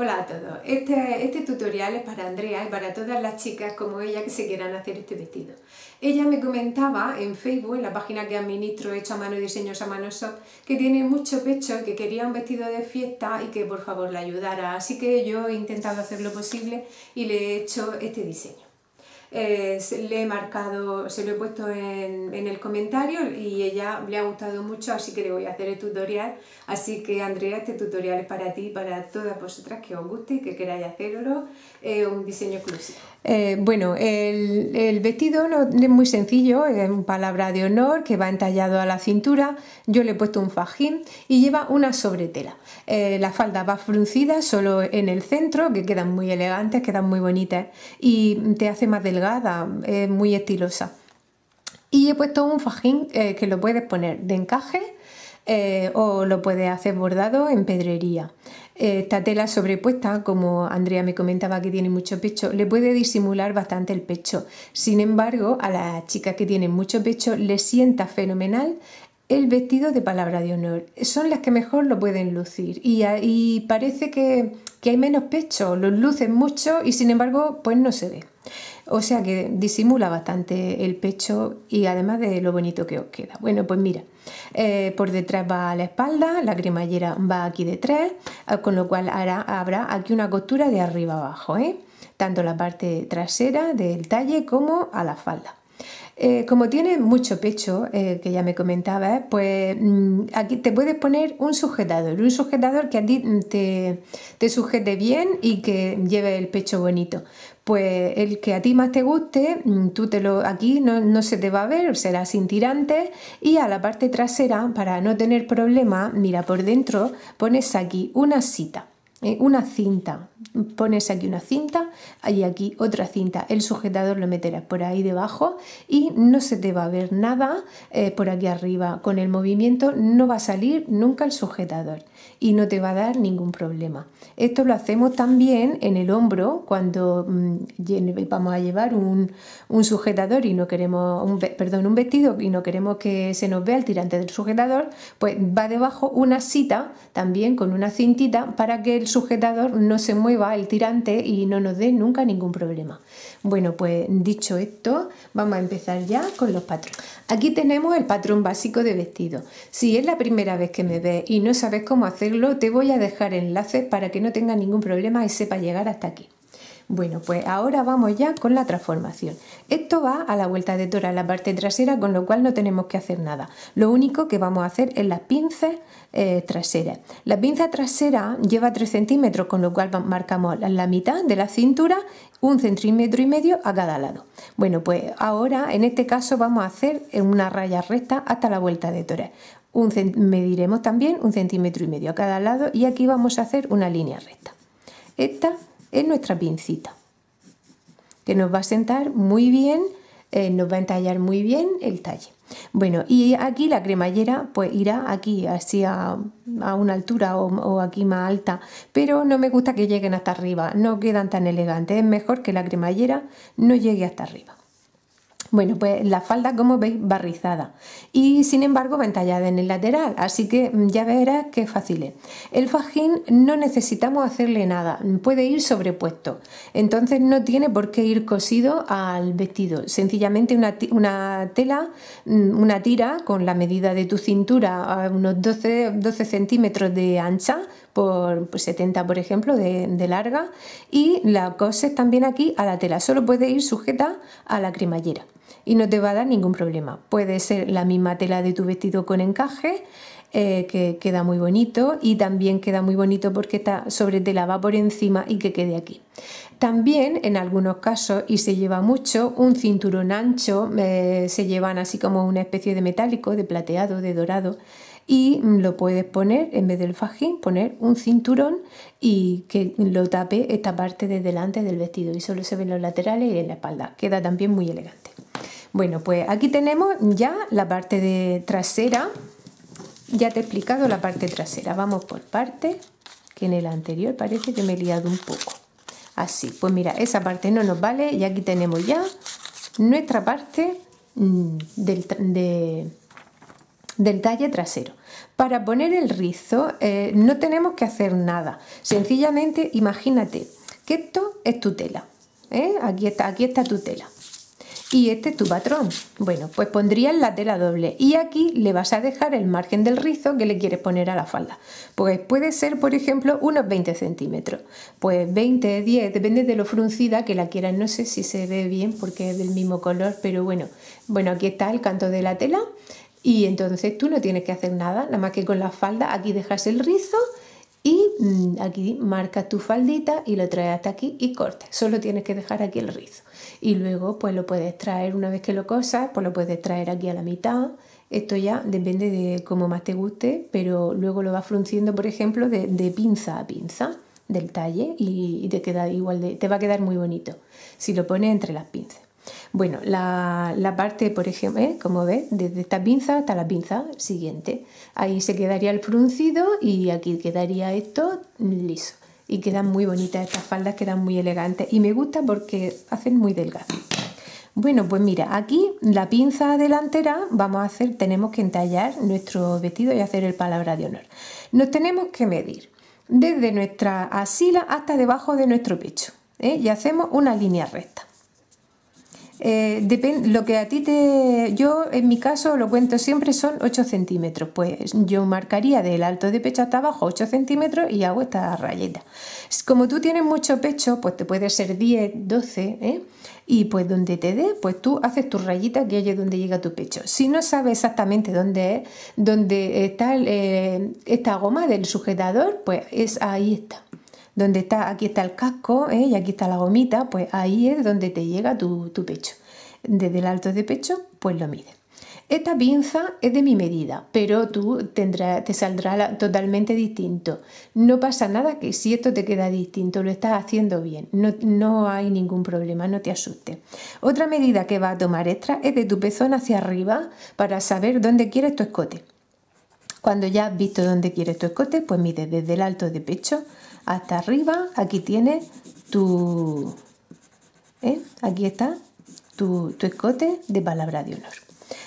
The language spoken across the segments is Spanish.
Hola a todos, este, este, tutorial es para Andrea y para todas las chicas como ella que se quieran hacer este vestido. Ella me comentaba en Facebook, en la página que administro Hecho a Mano y Diseños a Mano Shop, que tiene mucho pecho, y que quería un vestido de fiesta y que por favor la ayudara. Así que yo he intentado hacer lo posible y le he hecho este diseño. Eh, le he marcado, se lo he puesto en, el comentario y ella le ha gustado mucho, así que le voy a hacer el tutorial. Así que Andrea, este tutorial es para ti para todas vosotras que os guste y que queráis hacerlo, un diseño exclusivo. Eh, bueno, el, vestido no, es muy sencillo, es un palabra de honor que va entallado a la cintura. Yo le he puesto un fajín y lleva una sobretela. Eh, la falda va fruncida solo en el centro, que quedan muy elegantes, quedan muy bonitas y te hace más es eh, muy estilosa. Y he puesto un fajín eh, que lo puedes poner de encaje eh, o lo puedes hacer bordado en pedrería. Esta tela sobrepuesta, como Andrea me comentaba que tiene mucho pecho, le puede disimular bastante el pecho. Sin embargo, a las chicas que tienen mucho pecho le sienta fenomenal el vestido de palabra de honor. Son las que mejor lo pueden lucir y, parece que, hay menos pecho, lo lucen mucho y sin embargo pues no se ve. O sea que disimula bastante el pecho y además de lo bonito que os queda. Bueno, pues mira, eh, por detrás va la espalda, la cremallera va aquí detrás, ah, con lo cual habrá aquí una costura de arriba abajo, ¿eh? tanto la parte trasera del talle como a la falda. Eh, como tiene mucho pecho, eh, que ya me comentaba, pues mm, aquí te puedes poner un sujetador, un sujetador que a ti mm, te, sujete bien y que lleve el pecho bonito pues el que a ti más te guste, mm, tú te lo aquí no, se te va a ver, será sin tirantes y a la parte trasera para no tener problema, mira por dentro pones aquí una cita, eh, una cinta pones aquí una cinta y aquí otra cinta. El sujetador lo meterás por ahí debajo y no se te va a ver nada eh, por aquí arriba. Con el movimiento no va a salir nunca el sujetador y no te va a dar ningún problema. Esto lo hacemos también en el hombro cuando mm, vamos a llevar un, sujetador y no queremos, perdón, un vestido y no queremos que se nos vea el tirante del sujetador, pues va debajo una cita también con una cintita para que el sujetador no se mueva el tirante y no nos dé nunca ningún problema. Bueno, pues dicho esto, vamos a empezar ya con los patrones. Aquí tenemos el patrón básico de vestido. Si es la primera vez que me ves y no sabes cómo hacerlo, te voy a dejar enlaces para que no tenga ningún problema y sepa llegar hasta aquí. Bueno, pues ahora vamos ya con la transformación. Esto va a la vuelta de tora en la parte trasera, con lo cual no tenemos que hacer nada. Lo único que vamos a hacer es las pinzas eh, traseras. La pinza trasera lleva 3 centímetros, con lo cual marcamos la mitad de la cintura, un centímetro y medio a cada lado. Bueno, pues ahora en este caso vamos a hacer una raya recta hasta la vuelta de tora. Un mediremos también un centímetro y medio a cada lado y aquí vamos a hacer una línea recta. Esta es nuestra pincita, que nos va a sentar muy bien, eh, nos va a entallar muy bien el talle. Bueno, y aquí la cremallera pues irá aquí, así a, una altura o, o, aquí más alta, pero no me gusta que lleguen hasta arriba, no quedan tan elegantes, es mejor que la cremallera no llegue hasta arriba. Bueno, pues la falda, como veis, barrizada y sin embargo ventallada en el lateral, así que mm, ya verás que fácil es. El fajín no necesitamos hacerle nada, puede ir sobrepuesto, entonces no tiene por qué ir cosido al vestido, sencillamente una, tela, mm, una tira con la medida de tu cintura a unos 12, centímetros de ancha por 70 por ejemplo de, de larga y la coses también aquí a la tela, solo puede ir sujeta a la cremallera y no te va a dar ningún problema. Puede ser la misma tela de tu vestido con encaje, eh, que queda muy bonito y también queda muy bonito porque está sobre tela va por encima y que quede aquí. También en algunos casos, y se lleva mucho, un cinturón ancho, eh, se llevan así como una especie de metálico, de plateado, de dorado, y lo puedes poner, en vez del fajín, poner un cinturón y que lo tape esta parte de delante del vestido y solo se ven los laterales y en la espalda. Queda también muy elegante. Bueno, pues aquí tenemos ya la parte de trasera. Ya te he explicado la parte trasera. Vamos por parte, que en el anterior parece que me he liado un poco. Así, pues mira, esa parte no nos vale y aquí tenemos ya nuestra parte mm, del, talle trasero. Para poner el rizo eh, no tenemos que hacer nada. Sencillamente imagínate que esto es tu tela. ¿eh? Aquí, está, aquí está tu tela y este es tu patrón. Bueno, pues pondrías la tela doble y aquí le vas a dejar el margen del rizo que le quieres poner a la falda. Pues puede ser, por ejemplo, unos 20 centímetros. Pues 20, 10, depende de lo fruncida que la quieras. No sé si se ve bien porque es del mismo color, pero bueno. Bueno, aquí está el canto de la tela y entonces tú no tienes que hacer nada, nada más que con la falda aquí dejas el rizo y mm, aquí marcas tu faldita y lo traes hasta aquí y cortas. Solo tienes que dejar aquí el rizo y luego pues lo puedes traer una vez que lo cosas, pues lo puedes traer aquí a la mitad. Esto ya depende de cómo más te guste, pero luego lo vas frunciendo, por ejemplo, de, pinza a pinza del talle y, te queda igual de, te va a quedar muy bonito si lo pones entre las pinzas. Bueno, la, parte, por ejemplo, ¿eh? como ves, desde esta pinza hasta la pinza siguiente. Ahí se quedaría el fruncido y aquí quedaría esto liso y quedan muy bonitas estas faldas, quedan muy elegantes y me gusta porque hacen muy delgadas. Bueno, pues mira, aquí la pinza delantera vamos a hacer, tenemos que entallar nuestro vestido y hacer el palabra de honor. Nos tenemos que medir desde nuestra asila hasta debajo de nuestro pecho ¿eh? y hacemos una línea recta. Eh, depende, lo que a ti te. Yo, en mi caso, lo cuento siempre, son 8 centímetros. Pues yo marcaría del alto de pecho hasta abajo 8 centímetros y hago esta rayeta. Como tú tienes mucho pecho, pues te puede ser 10, 12, ¿eh? Y pues donde te dé, pues tú haces tu rayita que es donde llega tu pecho. Si no sabes exactamente dónde es, dónde está eh, esta goma del sujetador, pues es ahí está donde está, aquí está el casco ¿eh? y aquí está la gomita, pues ahí es donde te llega tu, pecho. Desde el alto de pecho, pues lo mides. Esta pinza es de mi medida, pero tú te saldrá totalmente distinto. No pasa nada que si esto te queda distinto, lo estás haciendo bien, no, hay ningún problema, no te asustes. Otra medida que va a tomar extra es de tu pezón hacia arriba para saber dónde quieres tu escote. Cuando ya has visto dónde quieres tu escote, pues mides desde el alto de pecho hasta arriba, aquí tienes tu, ¿eh? aquí está tu, escote de palabra de honor.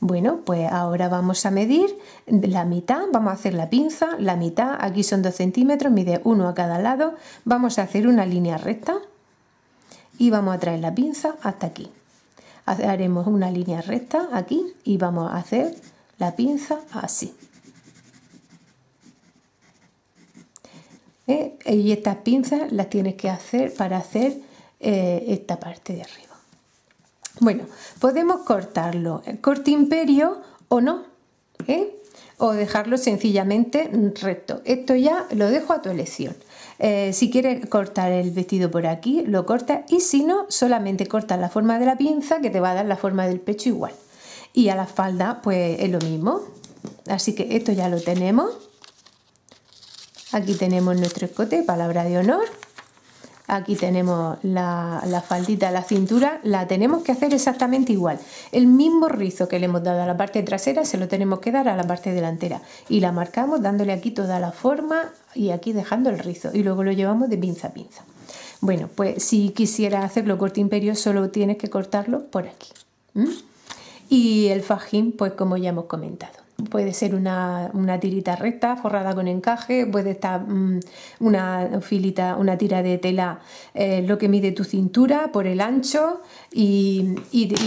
Bueno, pues ahora vamos a medir la mitad, vamos a hacer la pinza, la mitad, aquí son dos centímetros, mide uno a cada lado, vamos a hacer una línea recta y vamos a traer la pinza hasta aquí. Haremos una línea recta aquí y vamos a hacer la pinza así. ¿eh? Y estas pinzas las tienes que hacer para hacer eh, esta parte de arriba. Bueno, podemos cortarlo, corte imperio o no, ¿Eh? o dejarlo sencillamente recto. Esto ya lo dejo a tu elección. si quieres cortar el vestido por aquí, lo cortas y si no, solamente cortas la forma de la pinza que te va a dar la forma del pecho igual. Y a la falda, pues es lo mismo. Así que esto ya lo tenemos. Aquí tenemos nuestro escote, palabra de honor. Aquí tenemos la, faldita, la cintura, la tenemos que hacer exactamente igual. El mismo rizo que le hemos dado a la parte trasera se lo tenemos que dar a la parte delantera. Y la marcamos dándole aquí toda la forma y aquí dejando el rizo. Y luego lo llevamos de pinza a pinza. Bueno, pues si quisiera hacerlo corte imperio, solo tienes que cortarlo por aquí. Y el fajín, pues como ya hemos comentado. Puede ser una, tirita recta forrada con encaje, puede estar mm, una filita, una tira de tela, eh, lo que mide tu cintura por el ancho y,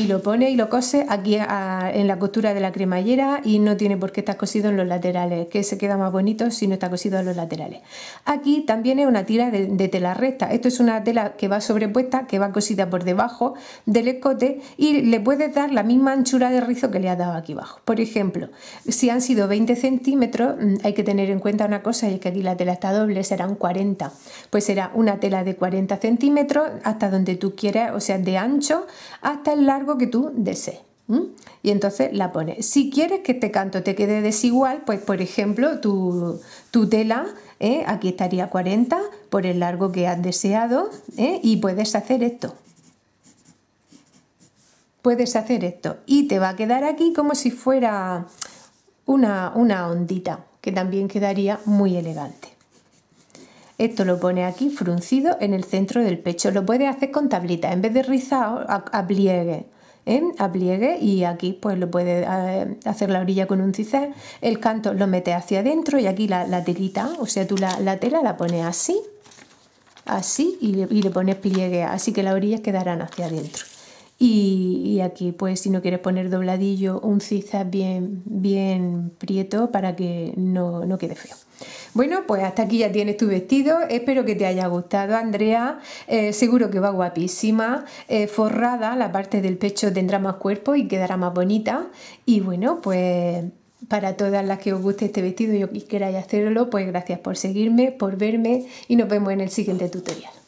lo pone y lo cose aquí en la costura de la cremallera y no tiene por qué estar cosido en los laterales, que se queda más bonito si no está cosido en los laterales. Aquí también es una tira de, de tela recta. Esto es una tela que va sobrepuesta, que va cosida por debajo del escote y le puedes dar la misma anchura de rizo que le has dado aquí abajo. Por ejemplo, si han sido 20 centímetros, mm, hay que tener en cuenta una cosa, y es que aquí la tela está doble, serán 40. Pues será una tela de 40 centímetros hasta donde tú quieras, o sea, de ancho hasta el largo que tú desees. Y entonces la pones. Si quieres que este canto te quede desigual, pues por ejemplo, tu, tela, ¿eh? aquí estaría 40 por el largo que has deseado, ¿eh? y puedes hacer esto. Puedes hacer esto. Y te va a quedar aquí como si fuera una, ondita que también quedaría muy elegante. Esto lo pone aquí fruncido en el centro del pecho. Lo puedes hacer con tablita. En vez de rizado, pliegue ¿eh? pliegue y aquí pues lo puedes eh, hacer la orilla con un cicer. El canto lo mete hacia adentro y aquí la, la telita, o sea, tú la, tela la pones así, así y le, y pones pliegue. Así que las orillas quedarán hacia adentro. Y, aquí, pues, si no quieres poner dobladillo, un zigzag bien, bien prieto para que no, no, quede feo. Bueno, pues hasta aquí ya tienes tu vestido. Espero que te haya gustado, Andrea. Eh, seguro que va guapísima. Eh, forrada, la parte del pecho tendrá más cuerpo y quedará más bonita. Y bueno, pues para todas las que os guste este vestido y queráis hacerlo, pues gracias por seguirme, por verme y nos vemos en el siguiente tutorial.